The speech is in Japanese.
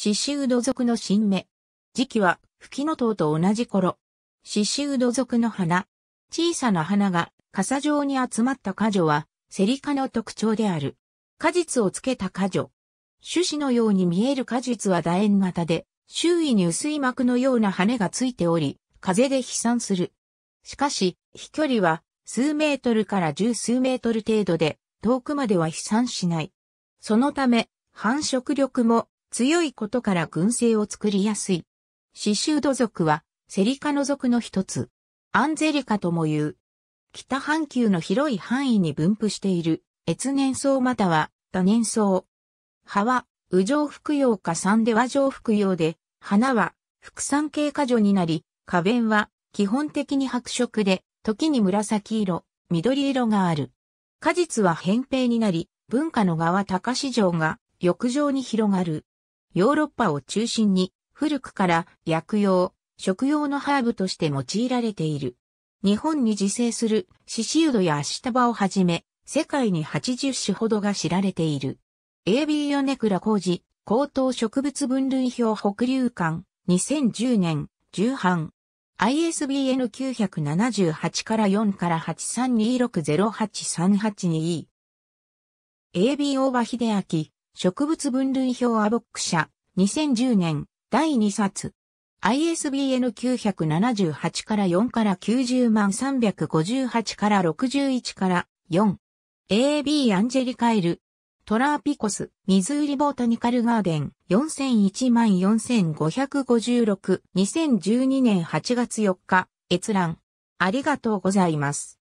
シシウド族の新芽。時期は、吹きの塔と同じ頃。シシウド族の花。小さな花が、傘状に集まった果樹は、セリ科の特徴である。果実をつけた果樹。種子のように見える果実は楕円型で、周囲に薄い膜のような羽がついており、風で飛散する。しかし、飛距離は数メートルから十数メートル程度で、遠くまでは飛散しない。そのため、繁殖力も強いことから群生を作りやすい。シシュード族はセリカの族の一つ。アンゼリカとも言う。北半球の広い範囲に分布している、越年草または多年草。葉は、右上服用か三で和上服用で、花は、副産系果樹になり、花弁は、基本的に白色で、時に紫色、緑色がある。果実は扁平になり、文化の側高市場が、浴場に広がる。ヨーロッパを中心に古くから薬用、食用のハーブとして用いられている。日本に自生するシシウドやアシタバをはじめ、世界に80種ほどが知られている。AB ヨネクラ工事、高等植物分類表北流館、2010年、重版。ISBN 978から4から832608382。AB ヒデアキ。植物分類表アボック社、2010年、第2冊。ISBN 978から4から90万358から61から4。AB アンジェリカエル。トラーピコス、ミズーリボータニカルガーデン、4001万4556、2012年8月4日、閲覧。ありがとうございます。